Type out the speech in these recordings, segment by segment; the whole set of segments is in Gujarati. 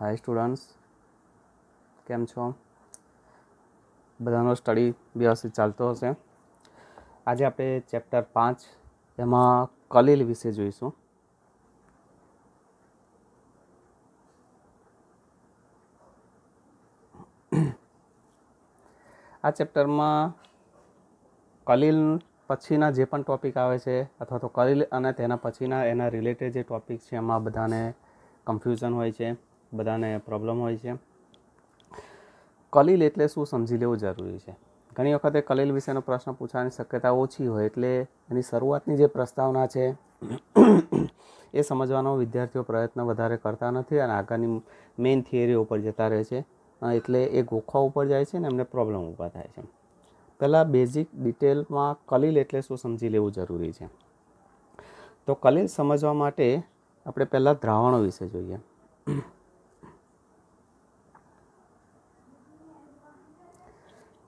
હાય સ્ટુડન્ટ્સ કેમ છો બધાનો સ્ટડી વ્યવસ્થિત ચાલતો હશે આજે આપણે ચેપ્ટર પાંચ એમાં કલીલ વિશે જોઈશું આ ચેપ્ટરમાં કલીલ પછીના જે પણ ટૉપિક આવે છે અથવા તો કલીલ અને તેના પછીના એના રિલેટેડ જે ટૉપિક છે એમાં બધાને કન્ફ્યુઝન હોય છે બધાને પ્રોબ્લેમ હોય છે કલીલ એટલે શું સમજી લેવું જરૂરી છે ઘણી વખતે કલીલ વિશેનો પ્રશ્ન પૂછવાની શક્યતા ઓછી હોય એટલે એની શરૂઆતની જે પ્રસ્તાવના છે એ સમજવાનો વિદ્યાર્થીઓ પ્રયત્ન વધારે કરતા નથી અને આગળની મેઇન થિયરી ઉપર જતા રહે છે એટલે એ ગોખવા ઉપર જાય છે ને એમને પ્રોબ્લેમ ઊભા થાય છે પહેલાં બેઝિક ડિટેલમાં કલીલ એટલે શું સમજી લેવું જરૂરી છે તો કલીલ સમજવા માટે આપણે પહેલાં દ્રાવણો વિશે જોઈએ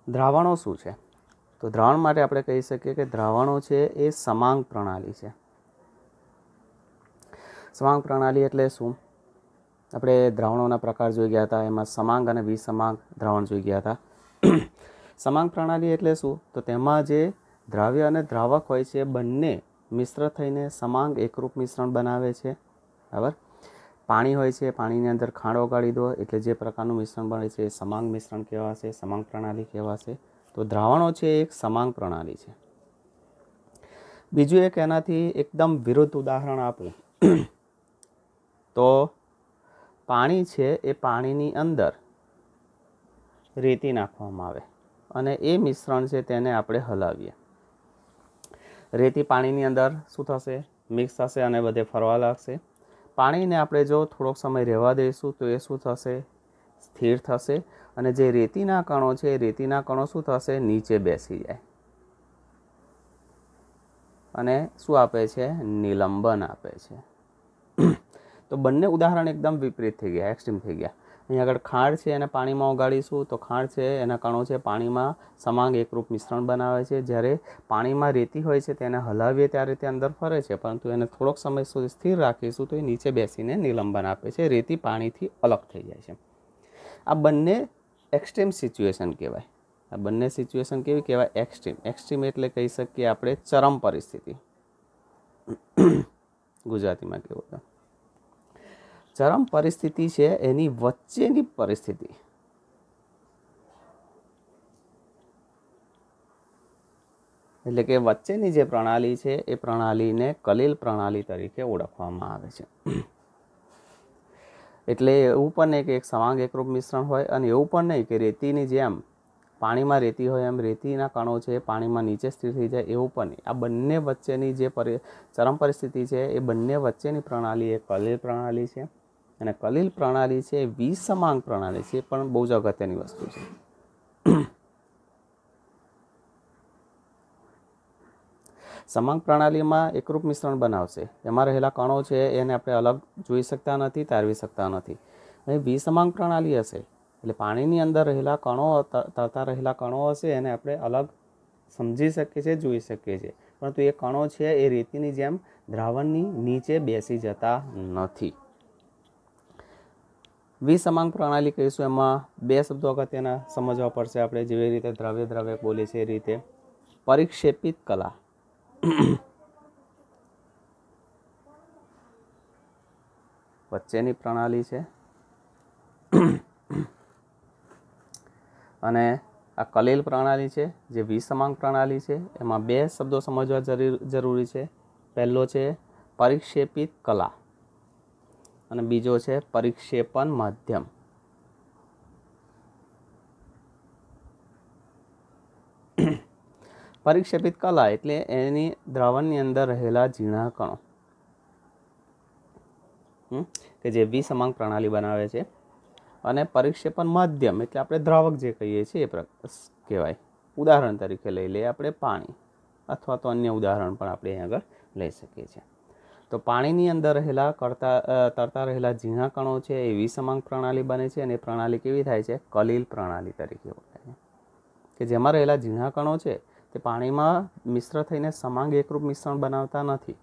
દ્રાવણો શું છે તો દ્રાવણ માટે આપણે કહી શકીએ કે દ્રાવણો છે એ સમાંગ પ્રણાલી છે સમાંગ પ્રણાલી એટલે શું આપણે દ્રાવણોના પ્રકાર જોઈ ગયા હતા એમાં સમાંગ અને વિસમાંગ દ્રાવણ જોઈ ગયા હતા સમાંગ પ્રણાલી એટલે શું તો તેમાં જે દ્રાવ્ય અને દ્રાવક હોય છે બંને મિશ્ર થઈને સમાંગ એકરૂપ મિશ્રણ બનાવે છે બરાબર પાણી હોય છે પાણીની અંદર ખાંડો ઓગાળી દો એટલે જે પ્રકારનું મિશ્રણ બને છે એ સમાંગ મિશ્રણ કહેવાશે સમાંગ પ્રણાલી કહેવાશે તો દ્રાવણો છે એ એક સમાંગ પ્રણાલી છે બીજું એક એનાથી એકદમ વિરુદ્ધ ઉદાહરણ આપું તો પાણી છે એ પાણીની અંદર રેતી નાખવામાં આવે અને એ મિશ્રણ છે તેને આપણે હલાવીએ રેતી પાણીની અંદર શું થશે મિક્સ થશે અને બધે ફરવા લાગશે પાણીને આપણે જો થોડોક સમય રહેવા દઈશું તો એ શું થશે સ્થિર થશે અને જે રેતીના કણો છે એ રેતીના કણો શું થશે નીચે બેસી જાય અને શું આપે છે નિલંબન આપે છે તો બંને ઉદાહરણ એકદમ વિપરીત થઈ ગયા એક્સ્ટ્રીમ થઈ ગયા અહીંયા આગળ ખાંડ છે એને પાણીમાં ઓગાળીશું તો ખાંડ છે એના કણો છે પાણીમાં સમાંગ એકરૂપ મિશ્રણ બનાવે છે જ્યારે પાણીમાં રેતી હોય છે તેને હલાવીએ ત્યારે તે અંદર ફરે છે પરંતુ એને થોડોક સમય સુધી સ્થિર રાખીશું તો એ નીચે બેસીને નિલંબન આપે છે રેતી પાણીથી અલગ થઈ જાય છે આ બંને એક્સ્ટ્રીમ સિચ્યુએશન કહેવાય આ બંને સિચ્યુએશન કેવી કહેવાય એક્સ્ટ્રીમ એક્સ્ટ્રીમ એટલે કહી શકીએ આપણે ચરમ પરિસ્થિતિ ગુજરાતીમાં કેવું હતું ચરમ પરિસ્થિતિ છે એની વચ્ચેની પરિસ્થિતિ એટલે કે વચ્ચેની જે પ્રણાલી છે એ પ્રણાલીને કલીલ પ્રણાલી તરીકે ઓળખવામાં આવે છે એટલે એવું પણ નહીં કે એક સમાંગ એકરૂપ મિશ્રણ હોય અને એવું પણ નહીં કે રેતીની જેમ પાણીમાં રેતી હોય એમ રેતીના કણો છે પાણીમાં નીચે સ્થિર થઈ જાય એવું પણ નહીં આ બંને વચ્ચેની જે પરિ ચરમ પરિસ્થિતિ છે એ બંને વચ્ચેની પ્રણાલી એ કલીલ પ્રણાલી છે અને કલીલ પ્રણાલી છે એ વિસમાંગ પ્રણાલી છે એ પણ બહુ જ અગત્યની વસ્તુ છે સમાંગ પ્રણાલીમાં એકરૂપ મિશ્રણ બનાવશે એમાં રહેલા કણો છે એને આપણે અલગ જોઈ શકતા નથી તારવી શકતા નથી અહીં વિસમાંગ પ્રણાલી હશે એટલે પાણીની અંદર રહેલા કણો તરતા રહેલા કણો હશે એને આપણે અલગ સમજી શકીએ છીએ જોઈ શકીએ છીએ પરંતુ એ કણો છે એ રેતીની જેમ દ્રાવણની નીચે બેસી જતા નથી વિસમાંગ પ્રણાલી કહીશું એમાં બે શબ્દો અગત્યના સમજવા પડશે આપણે જેવી રીતે દ્રવ્ય દ્રવ્ય બોલીએ છે એ રીતે પરિક્ષેપિત કલા વચ્ચેની પ્રણાલી છે અને આ કલેલ પ્રણાલી છે જે વિસમાંગ પ્રણાલી છે એમાં બે શબ્દો સમજવા જરૂરી છે પહેલો છે પરિક્ષેપિત કલા અને બીજો છે પરિક્ષેપણ માધ્યમ પરિક્ષેપિત કલા એટલે એની દ્રાવણની અંદર રહેલા ઝીણા ઝીણાકણો કે જે વિસમાંગ પ્રણાલી બનાવે છે અને પરિક્ષેપણ માધ્યમ એટલે આપણે દ્રાવક જે કહીએ છીએ એ કહેવાય ઉદાહરણ તરીકે લઈ લઈએ આપણે પાણી અથવા તો અન્ય ઉદાહરણ પણ આપણે અહીં આગળ લઈ શકીએ છીએ તો પાણીની અંદર રહેલા કરતા તરતા રહેલા ઝીણા કણો છે એ વિસમાંગ પ્રણાલી બને છે અને પ્રણાલી કેવી થાય છે કલીલ પ્રણાલી તરીકે ઓળખાય છે કે જેમાં રહેલા ઝીણા કણો છે તે પાણીમાં મિશ્ર થઈને સમાંગ એકરૂપ મિશ્રણ બનાવતા નથી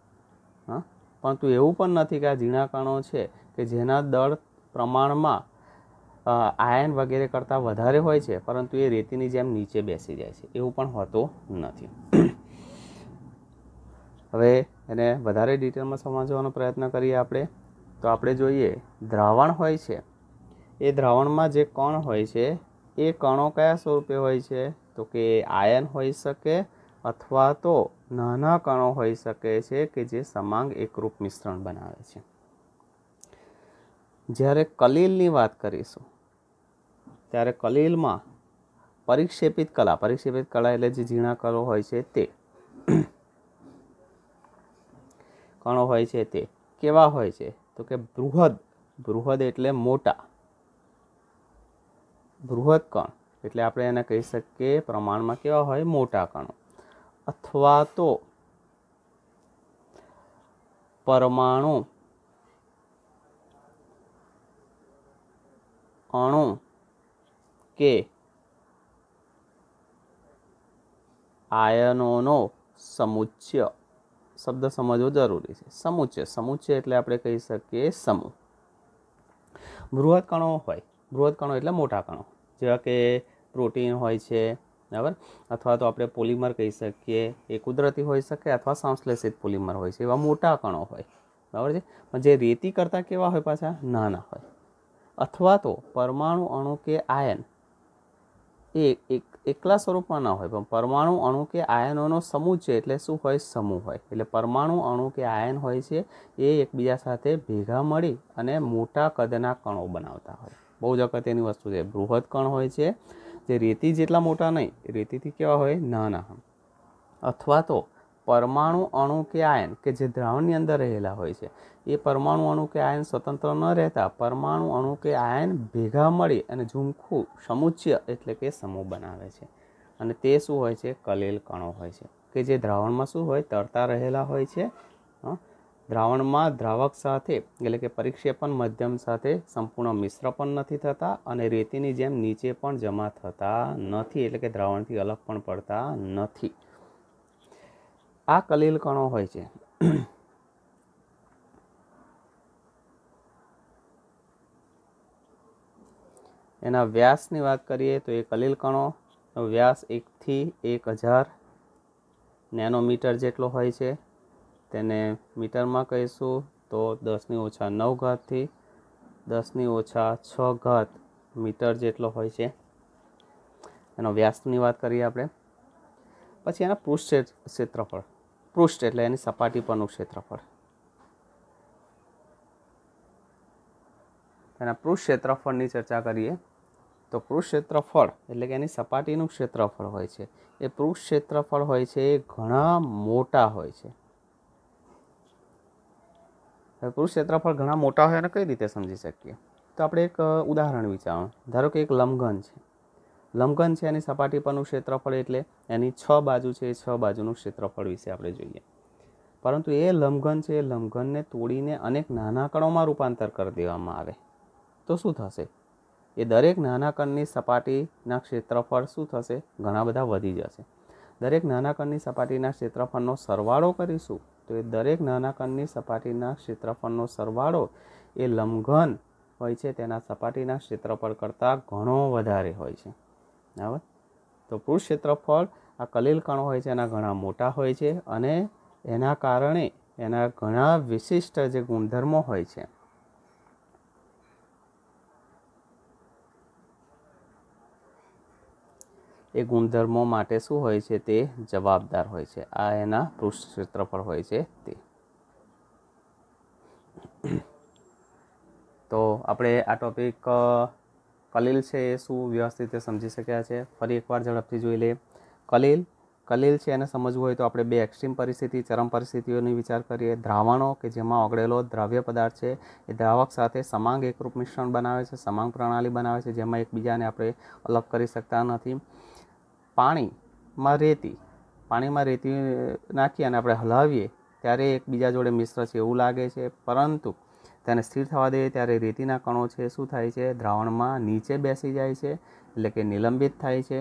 હા પરંતુ એવું પણ નથી કે આ ઝીણા કણો છે કે જેના દળ પ્રમાણમાં આયન વગેરે કરતાં વધારે હોય છે પરંતુ એ રેતીની જેમ નીચે બેસી જાય છે એવું પણ હોતું નથી હવે એને વધારે ડિટેલમાં સમજવાનો પ્રયત્ન કરીએ આપણે તો આપણે જોઈએ દ્રાવણ હોય છે એ દ્રાવણમાં જે કણ હોય છે એ કણો કયા સ્વરૂપે હોય છે તો કે આયન હોઈ શકે અથવા તો નાના કણો હોઈ શકે છે કે જે સમાંગ એકરૂપ મિશ્રણ બનાવે છે જ્યારે કલીલની વાત કરીશું ત્યારે કલીલમાં પરિક્ષેપિત કલા પરિક્ષેપિત કલા એટલે જે ઝીણા કલો હોય છે તે કણો હોય છે તે કેવા હોય છે તો કે બૃહદ બૃહદ એટલે મોટા બૃહદ કણ એટલે આપણે એને કહી શકીએ પ્રમાણમાં કેવા હોય મોટા કણો અથવા તો પરમાણુ અણુ કે આયનોનો સમુચ્ય શબ્દ સમજવો જરૂરી છે સમુચ્ચય સમુચ્ય એટલે આપણે કહી શકીએ સમૂહ બૃહદ કણો હોય બૃહદ કણો એટલે મોટા કણો જેવા કે પ્રોટીન હોય છે બરાબર અથવા તો આપણે પોલિમર કહી શકીએ એ કુદરતી હોઈ શકે અથવા સંશ્લેષિત પોલિમર હોય છે એવા મોટા કણો હોય બરાબર છે પણ જે રેતી કરતાં કેવા હોય પાછા નાના હોય અથવા તો પરમાણુ અણુ કે આયન એ એક એકલા સ્વરૂપમાં ન હોય પણ પરમાણુ અણુ કે આયનોનો સમૂહ છે એટલે શું હોય સમૂહ હોય એટલે પરમાણુ અણુ કે આયન હોય છે એ એકબીજા સાથે ભેગા મળી અને મોટા કદના કણો બનાવતા હોય બહુ જ અગત્યની વસ્તુ છે બૃહદ કણ હોય છે જે રેતી જેટલા મોટા નહીં રેતીથી કેવા હોય નાના અથવા તો પરમાણુ અણુ કે આયન કે જે દ્રાવણની અંદર રહેલા હોય છે એ પરમાણુ અણુ કે આયન સ્વતંત્ર ન રહેતા પરમાણુ અણુ કે આયન ભેગા મળી અને ઝૂમખું સમુચ્ય એટલે કે સમૂહ બનાવે છે અને તે શું હોય છે કલેલ કણો હોય છે કે જે દ્રાવણમાં શું હોય તરતા રહેલા હોય છે દ્રાવણમાં દ્રાવક સાથે એટલે કે પરિક્ષેપણ માધ્યમ સાથે સંપૂર્ણ મિશ્ર પણ નથી થતા અને રેતીની જેમ નીચે પણ જમા થતા નથી એટલે કે દ્રાવણથી અલગ પણ પડતા નથી આ કલીલ કણો હોય છે એના વ્યાસની વાત કરીએ તો એ કલીલ કણો વ્યાસ એકથી એક હજાર નેનોમીટર જેટલો હોય છે તેને મીટરમાં કહીશું તો દસની ઓછા નવ ઘાતથી દસની ઓછા છ ઘાત મીટર જેટલો હોય છે એનો વ્યાસની વાત કરીએ આપણે પછી એના પૃષ્ઠ ક્ષેત્રફળ પૃષ્ઠ એટલે એની સપાટી પરનું ક્ષેત્રફળ એના પૃષ્ઠ ક્ષેત્રફળની ચર્ચા કરીએ તો પૃષ્ઠ ક્ષેત્રફળ એટલે કે એની સપાટીનું ક્ષેત્રફળ હોય છે એ પૃષ્ઠ ક્ષેત્રફળ હોય છે એ ઘણા મોટા હોય છે પૃષ્ઠ ક્ષેત્રફળ ઘણા મોટા હોય અને કઈ રીતે સમજી શકીએ તો આપણે એક ઉદાહરણ વિચારો ધારો કે એક લંબઘન છે લંબઘન છે એની સપાટી પરનું ક્ષેત્રફળ એટલે એની છ બાજુ છે એ છ બાજુનું ક્ષેત્રફળ વિશે આપણે જોઈએ પરંતુ એ લંબઘન છે એ લંબઘનને તોડીને અનેક નાના કણોમાં રૂપાંતર કરી દેવામાં આવે તો શું થશે એ દરેક નાના કણની સપાટીના ક્ષેત્રફળ શું થશે ઘણા બધા વધી જશે દરેક નાના કણની સપાટીના ક્ષેત્રફળનો સરવાળો કરીશું તો એ દરેક નાના કણની સપાટીના ક્ષેત્રફળનો સરવાળો એ લંબઘન હોય છે તેના સપાટીના ક્ષેત્રફળ કરતાં ઘણો વધારે હોય છે બરાબર તો પૃષ્ઠ ક્ષેત્રફળ આ કલીલ કણો હોય છે એના ઘણા મોટા હોય છે અને એના કારણે એના ઘણા વિશિષ્ટ જે ગુણધર્મો હોય છે એ ગુણધર્મો માટે શું હોય છે તે જવાબદાર હોય છે આ એના પૃષ્ઠ ક્ષેત્રફળ હોય છે તે તો આપણે આ ટોપિક કલીલ છે એ શું વ્યવસ્થિત રીતે સમજી શક્યા છે ફરી એકવાર ઝડપથી જોઈ લઈએ કલીલ કલીલ છે એને સમજવું હોય તો આપણે બે એક્સ્ટ્રીમ પરિસ્થિતિ ચરમ પરિસ્થિતિઓની વિચાર કરીએ દ્રાવણો કે જેમાં ઓગળેલો દ્રાવ્ય પદાર્થ છે એ દ્રાવક સાથે સમાંગ એકરૂપ મિશ્રણ બનાવે છે સમાંગ પ્રણાલી બનાવે છે જેમાં એકબીજાને આપણે અલગ કરી શકતા નથી પાણીમાં રેતી પાણીમાં રેતી નાખી અને આપણે હલાવીએ ત્યારે એકબીજા જોડે મિશ્ર છે એવું લાગે છે પરંતુ તેને સ્થિર થવા દઈએ ત્યારે રેતીના કણો છે શું થાય છે દ્રાવણમાં નીચે બેસી જાય છે એટલે કે નિલંબિત થાય છે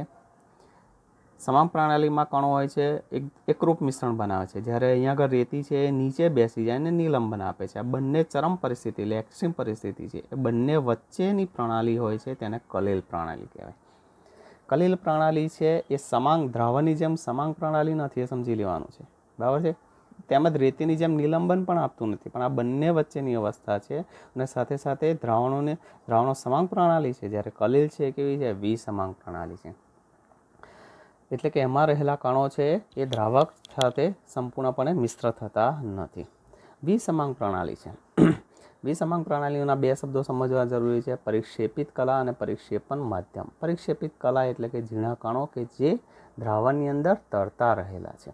સમાન પ્રણાલીમાં કણો હોય છે એક એકરૂપ મિશ્રણ બનાવે છે જ્યારે અહીંયા આગળ રેતી છે એ નીચે બેસી જાય અને નિલંબન આપે છે આ બંને ચરમ પરિસ્થિતિ એટલે એક્સ્ટ્રીમ પરિસ્થિતિ છે એ બંને વચ્ચેની પ્રણાલી હોય છે તેને કલેલ પ્રણાલી કહેવાય કલીલ પ્રણાલી છે એ સમાંગ દ્રાવણની જેમ સમાંગ પ્રણાલી નથી એ સમજી લેવાનું છે બરાબર છે તેમજ રેતીની જેમ નિલંબન પણ આપતું નથી પણ આ બંને વચ્ચેની અવસ્થા છે અને સાથે સાથે દ્રાવણોને દ્રાવણો સમાંગ પ્રણાલી છે જ્યારે કલીલ છે કેવી છે વી સમાંગ પ્રણાલી છે એટલે કે એમાં રહેલા કણો છે એ દ્રાવક સાથે સંપૂર્ણપણે મિશ્ર થતા નથી વી સમાંગ પ્રણાલી છે વી વિસમાંગ પ્રણાલીઓના બે શબ્દો સમજવા જરૂરી છે પરિક્ષેપિત કલા અને પરિક્ષેપણ માધ્યમ પરિક્ષેપિત કલા એટલે કે ઝીણા કણો કે જે દ્રાવણની અંદર તરતા રહેલા છે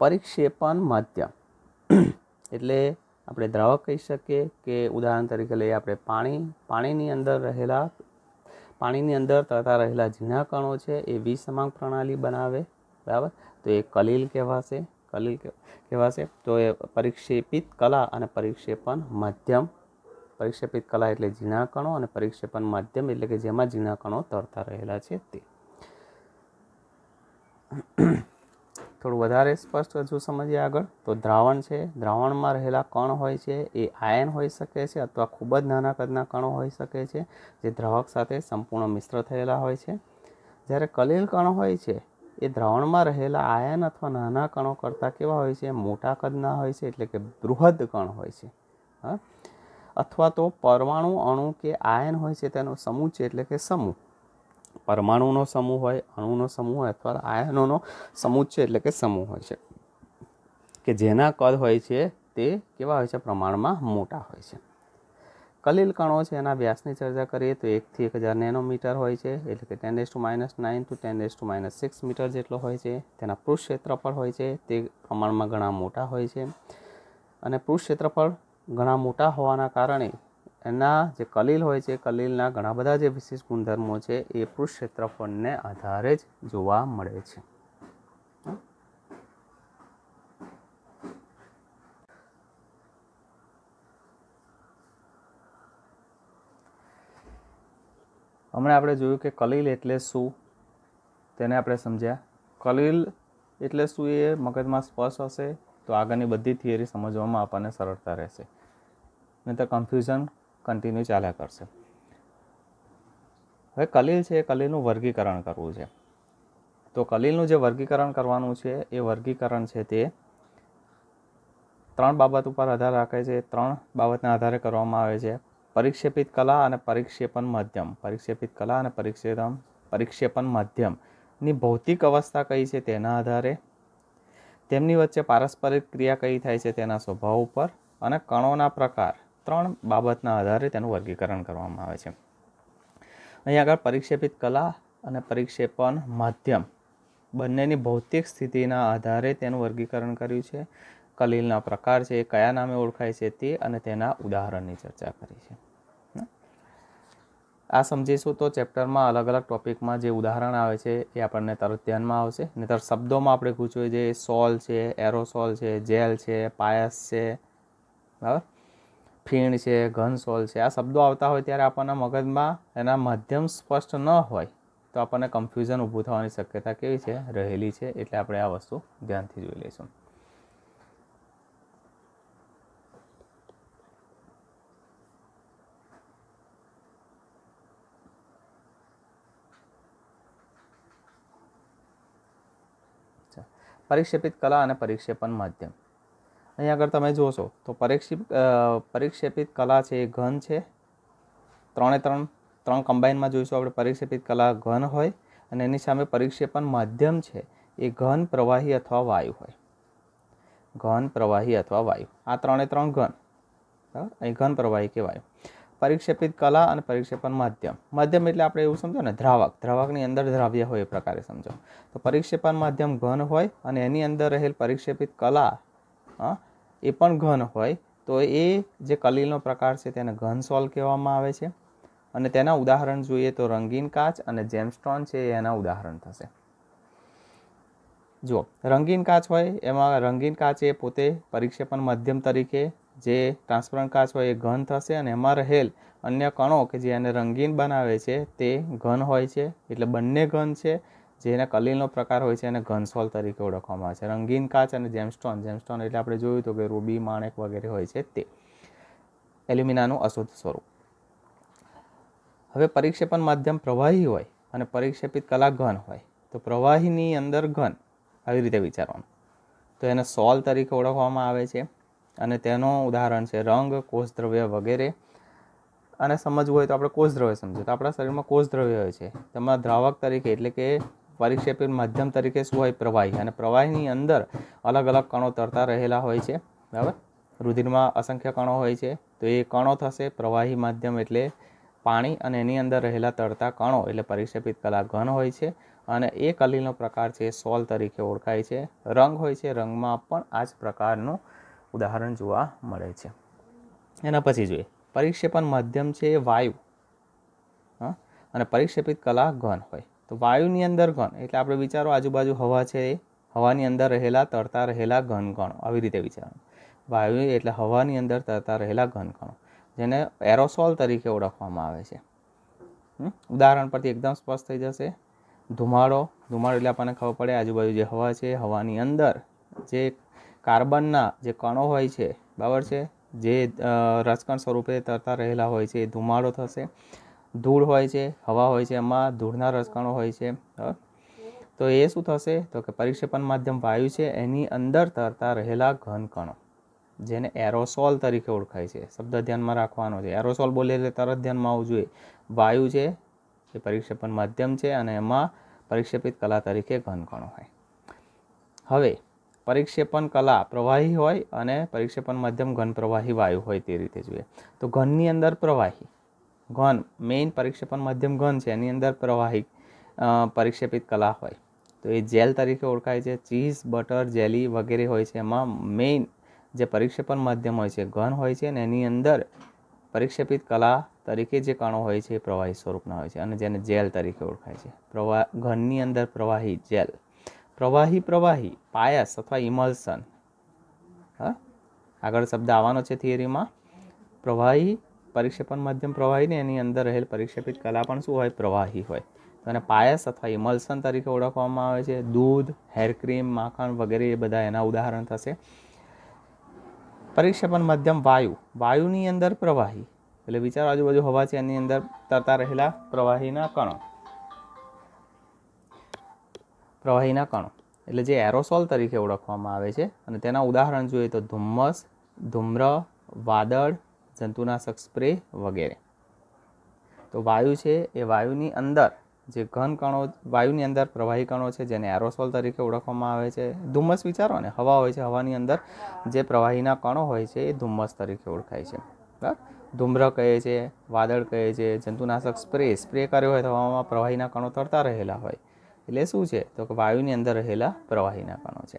પરિક્ષેપણ માધ્યમ એટલે આપણે દ્રાવક કહી શકીએ કે ઉદાહરણ તરીકે લઈએ આપણે પાણી પાણીની અંદર રહેલા પાણીની અંદર તરતા રહેલા ઝીણા કણો છે એ વિસમાંગ પ્રણાલી બનાવે બરાબર તો એ કલીલ કહેવાશે કલીલ કહેવાશે તો એ પરિક્ષેપિત કલા અને પરિક્ષેપણ માધ્યમ પરિક્ષેપિત કલા એટલે ઝીણા કણો અને પરિક્ષેપણ માધ્યમ એટલે કે જેમાં ઝીણા કણો તરતા રહેલા છે તે થોડું વધારે સ્પષ્ટ હજુ સમજીએ આગળ તો દ્રાવણ છે દ્રાવણમાં રહેલા કણ હોય છે એ આયન હોઈ શકે છે અથવા ખૂબ જ નાના કદના કણો હોઈ શકે છે જે દ્રાવક સાથે સંપૂર્ણ મિશ્ર થયેલા હોય છે જ્યારે કલીલ કણ હોય છે એ દ્રાવણમાં રહેલા આયન અથવા નાના કણો કરતાં કેવા હોય છે મોટા કદના હોય છે એટલે કે બૃહદ કણ હોય છે હા અથવા તો પરમાણુ અણુ કે આયન હોય છે તેનો સમૂહ છે એટલે કે સમૂહ પરમાણુનો સમૂહ હોય અણુનો સમૂહ હોય અથવા આયનોનો સમૂહ છે એટલે કે સમૂહ હોય છે કે જેના કદ હોય છે તે કેવા હોય છે પ્રમાણમાં મોટા હોય છે કલીલ કણો છે એના વ્યાસની ચર્ચા કરીએ તો એકથી એક હજાર નેનોમીટર હોય છે એટલે કે ટેન ડેસ to minus nine to ten ડેસ ટુ માઇનસ સિક્સ મીટર જેટલો હોય છે તેના પૃષ્ઠ ક્ષેત્રફળ હોય છે તે પ્રમાણમાં ઘણા મોટા હોય છે અને પૃષ્ઠ ક્ષેત્રફળ ઘણા મોટા હોવાના કારણે એના જે કલીલ હોય છે કલીલના ઘણા બધા જે વિશેષ ગુણધર્મો છે એ પૃષ્ઠ ક્ષેત્રફળને આધારે જ જોવા મળે છે હમણાં આપણે જોયું કે કલીલ એટલે શું તેને આપણે સમજ્યા કલીલ એટલે શું એ મગજમાં સ્પષ્ટ હશે તો આગળની બધી થિયરી સમજવામાં આપણને સરળતા રહેશે નહીં તો કન્ફ્યુઝન કન્ટિન્યુ ચાલ્યા કરશે હવે કલીલ છે એ કલીલનું વર્ગીકરણ કરવું છે તો કલીલનું જે વર્ગીકરણ કરવાનું છે એ વર્ગીકરણ છે તે ત્રણ બાબત ઉપર આધાર રાખે છે ત્રણ બાબતના આધારે કરવામાં આવે છે પરિક્ષેપિત કલા અને પરિક્ષેપણ માધ્યમ પરિક્ષેપિત કલા અને પરિક્ષેપણ પરિક્ષેપણ માધ્યમની ભૌતિક અવસ્થા કઈ છે તેના આધારે તેમની વચ્ચે પારસ્પરિક ક્રિયા કઈ થાય છે તેના સ્વભાવ ઉપર અને કણોના પ્રકાર ત્રણ બાબતના આધારે તેનું વર્ગીકરણ કરવામાં આવે છે અહીંયા આગળ પરિક્ષેપિત કલા અને પરિક્ષેપણ માધ્યમ બંનેની ભૌતિક સ્થિતિના આધારે તેનું વર્ગીકરણ કર્યું છે કલીલના પ્રકાર છે કયા નામે ઓળખાય છે તે અને તેના ઉદાહરણની ચર્ચા કરી છે આ સમજીશું તો ચેપ્ટરમાં અલગ અલગ ટોપિકમાં જે ઉદાહરણ આવે છે એ આપણને તરત ધ્યાનમાં આવશે નહીતર શબ્દોમાં આપણે પૂછ્યું જે સોલ છે એરોસોલ છે જેલ છે પાયસ છે બરાબર ફીણ છે ઘનસોલ છે આ શબ્દો આવતા હોય ત્યારે આપણના મગજમાં એના માધ્યમ સ્પષ્ટ ન હોય તો આપણને કન્ફ્યુઝન ઊભું થવાની શક્યતા કેવી છે રહેલી છે એટલે આપણે આ વસ્તુ ધ્યાનથી જોઈ લઈશું પરિક્ષેપિત કલા અને પરિક્ષેપણ માધ્યમ અહીં આગળ તમે જોશો તો પરીક્ષિત પરિક્ષેપિત કલા છે એ ઘન છે ત્રણે ત્રણ ત્રણ કમ્બાઇનમાં જોઈશું આપણે પરીક્ષેપિત કલા ઘન હોય અને એની સામે પરિક્ષેપણ માધ્યમ છે એ ઘન પ્રવાહી અથવા વાયુ હોય ઘન પ્રવાહી અથવા વાયુ આ ત્રણે ત્રણ ઘન બરાબર અહીં ઘન પ્રવાહી કે વાયુ પરિક્ષેપિત કલા અને પરિક્ષેપણ માધ્યમ માધ્યમ એટલે આપણે એવું સમજો ને દ્રાવક દ્રાવકની અંદર દ્રાવ્ય હોય એ પ્રકારે સમજો તો પરિક્ષેપણ માધ્યમ ઘન હોય અને એની અંદર રહેલ પરિક્ષેપિત કલા એ પણ ઘન હોય તો એ જે કલીલનો પ્રકાર છે તેને ઘન સોલ કહેવામાં આવે છે અને તેના ઉદાહરણ જોઈએ તો રંગીન કાચ અને જેમસ્ટોન છે એના ઉદાહરણ થશે જુઓ રંગીન કાચ હોય એમાં રંગીન કાચ એ પોતે પરીક્ષેપણ માધ્યમ તરીકે જે ટ્રાન્સપરન્ટ કાચ હોય એ ઘન થશે અને એમાં રહેલ અન્ય કણો કે જે એને રંગીન બનાવે છે તે ઘન હોય છે એટલે બંને ઘન છે જેને કલીલનો પ્રકાર હોય છે એને ઘનસોલ તરીકે ઓળખવામાં આવે છે રંગીન કાચ અને જેમસ્ટોન જેમસ્ટોન એટલે આપણે જોયું હતું કે રૂબી માણેક વગેરે હોય છે તે એલ્યુમિનાનું અશુદ્ધ સ્વરૂપ હવે પરિક્ષેપણ માધ્યમ પ્રવાહી હોય અને પરિક્ષેપિત કલા ઘન હોય તો પ્રવાહીની અંદર ઘન આવી રીતે વિચારવાનું તો એને સોલ તરીકે ઓળખવામાં આવે છે અને તેનો ઉદાહરણ છે રંગ કોષદ્રવ્ય વગેરે અને સમજવું હોય તો આપણે કોષદ્રવ્ય સમજીએ તો આપણા શરીરમાં કોષદ્રવ્ય હોય છે તેમાં દ્રાવક તરીકે એટલે કે પરિક્ષેપિત માધ્યમ તરીકે શું હોય પ્રવાહી અને પ્રવાહીની અંદર અલગ અલગ કણો તરતા રહેલા હોય છે બરાબર રુધિરમાં અસંખ્ય કણો હોય છે તો એ કણો થશે પ્રવાહી માધ્યમ એટલે પાણી અને એની અંદર રહેલા તરતા કણો એટલે પરિક્ષેપિત કલા ઘન હોય છે અને એ કલીલનો પ્રકાર છે સોલ તરીકે ઓળખાય છે રંગ હોય છે રંગમાં પણ આ જ પ્રકારનું ઉદાહરણ જોવા મળે છે એના પછી જોઈએ પરિક્ષેપણ માધ્યમ છે વાયુ અને પરિક્ષેપિત કલા ઘન હોય તો વાયુની અંદર ઘન એટલે આપણે વિચારો આજુબાજુ હવા છે એ હવાની અંદર રહેલા તરતા રહેલા ઘનકણો આવી રીતે વિચારવાનું વાયુ એટલે હવાની અંદર તરતા રહેલા ઘનકણો જેને એરોસોલ તરીકે ઓળખવામાં આવે છે ઉદાહરણ પરથી એકદમ સ્પષ્ટ થઈ જશે ધુમાડો ધુમાડો એટલે આપણને ખબર પડે આજુબાજુ જે હવા છે હવાની અંદર જે કાર્બનના જે કણો હોય છે બરાબર છે જે રસકણ સ્વરૂપે તરતા રહેલા હોય છે એ ધુમાડો થશે ધૂળ હોય છે હવા હોય છે એમાં ધૂળના રસકણો હોય છે તો એ શું થશે તો કે પરિક્ષેપણ માધ્યમ વાયુ છે એની અંદર તરતા રહેલા ઘનકણો જેને એરોસોલ તરીકે ઓળખાય છે શબ્દ ધ્યાનમાં રાખવાનો છે એરોસોલ બોલે એટલે તરત ધ્યાનમાં આવવું જોઈએ વાયુ છે એ પરિક્ષેપણ માધ્યમ છે અને એમાં પરિક્ષેપિત કલા તરીકે ઘનકણો હોય હવે પરિક્ષેપણ કલા પ્રવાહી હોય અને પરિક્ષેપણ માધ્યમ ઘન પ્રવાહી વાયુ હોય તે રીતે જોઈએ તો ઘનની અંદર પ્રવાહી ઘન મેઇન પરિક્ષેપણ માધ્યમ ઘન છે એની અંદર પ્રવાહી પરિક્ષેપિત કલા હોય તો એ જેલ તરીકે ઓળખાય છે ચીઝ બટર જેલી વગેરે હોય છે એમાં મેઇન જે પરિક્ષેપણ માધ્યમ હોય છે ઘન હોય છે અને એની અંદર પરિક્ષેપિત કલા તરીકે જે કણો હોય છે એ પ્રવાહી સ્વરૂપના હોય છે અને જેને જેલ તરીકે ઓળખાય છે પ્રવાહ ઘનની અંદર પ્રવાહી જેલ પ્રવાહી પ્રવાહી પાયસ અથવા ઇમલ્સન હા આગળ શબ્દ આવવાનો છે થિયરીમાં પ્રવાહી પરીક્ષેપણ માધ્યમ પ્રવાહીને એની અંદર રહેલ પરિક્ષેપિત કલા પણ શું હોય પ્રવાહી હોય તો એને પાયસ અથવા ઇમલ્સન તરીકે ઓળખવામાં આવે છે દૂધ હેરક્રીમ માખણ વગેરે એ બધા એના ઉદાહરણ થશે પરિક્ષેપણ માધ્યમ વાયુ વાયુની અંદર પ્રવાહી એટલે વિચારો આજુબાજુ હવા છે એની અંદર તરતા રહેલા પ્રવાહીના કણો પ્રવાહીના કણો એટલે જે એરોસોલ તરીકે ઓળખવામાં આવે છે અને તેના ઉદાહરણ જોઈએ તો ધુમ્મસ ધુમ્ર વાદળ જંતુનાશક સ્પ્રે વગેરે તો વાયુ છે એ વાયુની અંદર જે ઘન કણો વાયુની અંદર પ્રવાહી કણો છે જેને એરોસોલ તરીકે ઓળખવામાં આવે છે ધુમ્મસ વિચારો ને હવા હોય છે હવાની અંદર જે પ્રવાહીના કણો હોય છે એ ધુમ્મસ તરીકે ઓળખાય છે બરાબર ધુમ્ર કહે છે વાદળ કહે છે જંતુનાશક સ્પ્રે સ્પ્રે કર્યો હોય તો હવામાં પ્રવાહીના કણો તરતા રહેલા હોય એટલે શું છે તો કે વાયુની અંદર રહેલા પ્રવાહીના કણો છે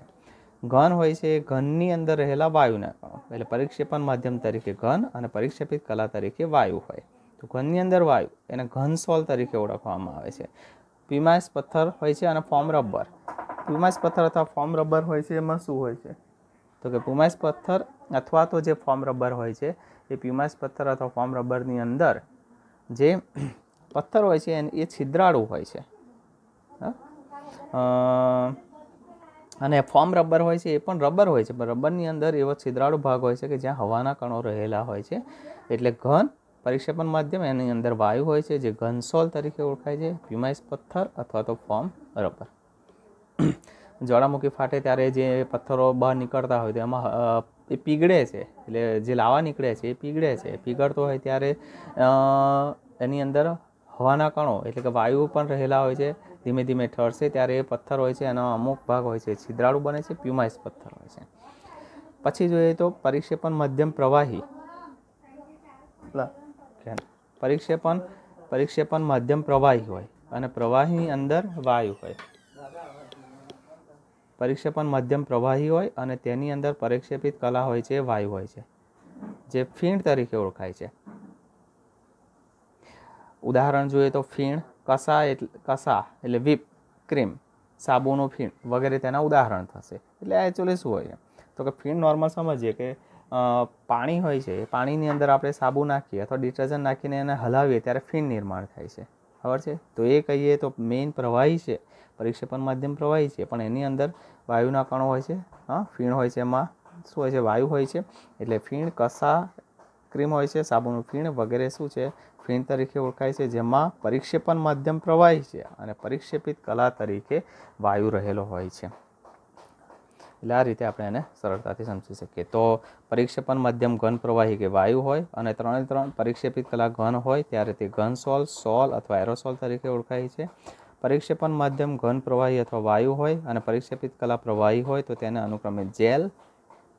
ઘન હોય છે ઘનની અંદર રહેલા વાયુને એટલે પરિક્ષેપણ માધ્યમ તરીકે ઘન અને પરિક્ષેપિત કલા તરીકે વાયુ હોય તો ઘનની અંદર વાયુ એને ઘનસોલ તરીકે ઓળખવામાં આવે છે પીમાસ પથ્થર હોય છે અને ફોર્મ રબર પીમાસ પથ્થર અથવા ફોર્મ રબર હોય છે એમાં શું હોય છે તો કે પીમાસ પથ્થર અથવા તો જે ફોર્મ રબર હોય છે એ પીમાસ પથ્થર અથવા ફોર્મ રબરની અંદર જે પથ્થર હોય છે એ છિદ્રાળુ હોય છે હા અને ફોર્મ રબર હોય છે એ પણ રબર હોય છે પણ રબરની અંદર એવો છિદ્રાળુ ભાગ હોય છે કે જ્યાં હવાના કણો રહેલા હોય છે એટલે ઘન પરિક્ષેપણ માધ્યમ એની અંદર વાયુ હોય છે જે ઘનસોલ તરીકે ઓળખાય છે પ્યુમાઇસ પથ્થર અથવા તો ફોર્મ રબર જ્વાળામુખી ફાટે ત્યારે જે પથ્થરો બહાર નીકળતા હોય તો એમાં એ પીગળે છે એટલે જે લાવા નીકળે છે એ પીગળે છે પીગળતો હોય ત્યારે એની અંદર હવાના કણો એટલે કે વાયુ પણ રહેલા હોય છે ધીમે ધીમે ઠરશે ત્યારે એ પથ્થર હોય છે એનો અમુક ભાગ હોય છે છિદ્રાળુ બને છે પ્યુમાઇસ પથ્થર હોય છે પછી જોઈએ તો પરિક્ષેપણ મધ્યમ પ્રવાહી પરિક્ષેપણ પરિક્ષેપણ મધ્યમ પ્રવાહી હોય અને પ્રવાહીની અંદર વાયુ હોય પરિક્ષેપણ મધ્યમ પ્રવાહી હોય અને તેની અંદર પરિક્ષેપિત કલા હોય છે વાયુ હોય છે જે ફીણ તરીકે ઓળખાય છે ઉદાહરણ જોઈએ તો ફીણ કસા એટલે કસા એટલે વીપ ક્રીમ સાબુનો ફીણ વગેરે તેના ઉદાહરણ થશે એટલે આ એકચ્યુઅલી શું હોય તો કે ફીણ નોર્મલ સમજીએ કે પાણી હોય છે પાણીની અંદર આપણે સાબુ નાખીએ અથવા ડિટર્જન્ટ નાખીને એને હલાવીએ ત્યારે ફીણ નિર્માણ થાય છે ખબર છે તો એ કહીએ તો મેઇન પ્રવાહી છે પરિક્ષેપણ માધ્યમ પ્રવાહી છે પણ એની અંદર વાયુના કણો હોય છે હા ફીણ હોય છે એમાં શું હોય છે વાયુ હોય છે એટલે ફીણ કસા ક્રીમ હોય છે સાબુનું ફીણ વગેરે શું છે ફીણ તરીકે ઓળખાય છે જેમાં પરિક્ષેપણ માધ્યમ પ્રવાહી છે અને પરિક્ષેપિત કલા તરીકે વાયુ રહેલો હોય છે એટલે આ રીતે આપણે એને સરળતાથી સમજી શકીએ તો પરિક્ષેપણ માધ્યમ ઘન પ્રવાહી કે વાયુ હોય અને ત્રણે ત્રણ પરિક્ષેપિત કલા ઘન હોય ત્યારે તે ઘન સોલ સોલ અથવા એરોસોલ તરીકે ઓળખાય છે પરિક્ષેપણ માધ્યમ ઘન પ્રવાહી અથવા વાયુ હોય અને પરિક્ષેપિત કલા પ્રવાહી હોય તો તેને અનુક્રમે જેલ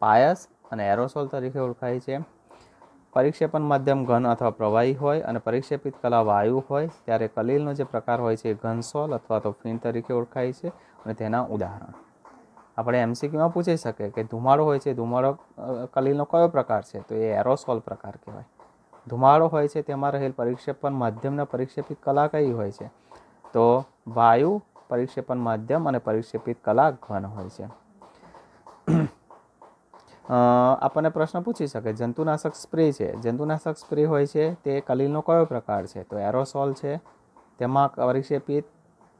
પાયસ અને એરોસોલ તરીકે ઓળખાય છે પરિક્ષેપણ માધ્યમ ઘન અથવા પ્રવાહી હોય અને પરિક્ષેપિત કલા વાયુ હોય ત્યારે કલીલનો જે પ્રકાર હોય છે એ ઘનસોલ અથવા તો ફિન તરીકે ઓળખાય છે અને તેના ઉદાહરણ આપણે એમસીક્યુમાં પૂછી શકીએ કે ધુમાડો હોય છે ધુમાડો કલીલનો કયો પ્રકાર છે તો એ એરોસોલ પ્રકાર કહેવાય ધુમાડો હોય છે તેમાં રહેલ પરિક્ષેપણ માધ્યમના પરિક્ષેપિત કલા કઈ હોય છે તો વાયુ પરિક્ષેપણ માધ્યમ અને પરિક્ષેપિત કલા ઘન હોય છે આપણને પ્રશ્ન પૂછી શકે જંતુનાશક સ્પ્રે છે જંતુનાશક સ્પ્રે હોય છે તે કલીલનો કયો પ્રકાર છે તો એરોસોલ છે તેમાં પરિક્ષેપિત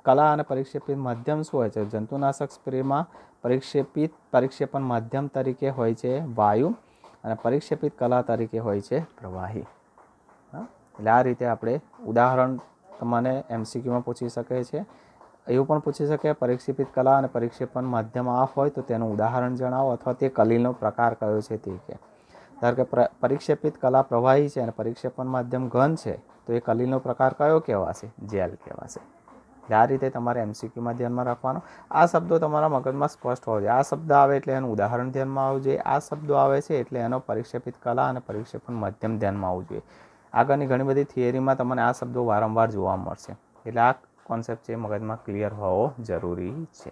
કલા અને પરિક્ષેપિત માધ્યમ શું હોય છે જંતુનાશક સ્પ્રેમાં પરિક્ષેપિત પરિક્ષેપણ માધ્યમ તરીકે હોય છે વાયુ અને પરિક્ષેપિત કલા તરીકે હોય છે પ્રવાહી એટલે આ રીતે આપણે ઉદાહરણ તમને એમસીક્યુમાં પૂછી શકે છે એવું પણ પૂછી શકે પરીક્ષિપિત કલા અને પરીક્ષેપણ માધ્યમ આ હોય તો તેનું ઉદાહરણ જણાવો અથવા તે કલીનો પ્રકાર કયો છે તે કે ધારો કે પરીક્ષેપિત કલા પ્રવાહી છે અને પરીક્ષેપણ માધ્યમ ઘન છે તો એ કલીનો પ્રકાર કયો કહેવાશે જેલ કહેવાશે આ રીતે તમારે એમસીક્યુમાં ધ્યાનમાં રાખવાનો આ શબ્દો તમારા મગજમાં સ્પષ્ટ હોવા જોઈએ આ શબ્દ આવે એટલે એનું ઉદાહરણ ધ્યાનમાં આવવું જોઈએ આ શબ્દો આવે છે એટલે એનો પરીક્ષેપિત કલા અને પરીક્ષેપણ માધ્યમ ધ્યાનમાં આવવું જોઈએ આગળની ઘણી બધી થિયરીમાં તમને આ શબ્દો વારંવાર જોવા મળશે એટલે આ કોન્સેપ્ટ છે મગજમાં ક્લિયર હોવો જરૂરી છે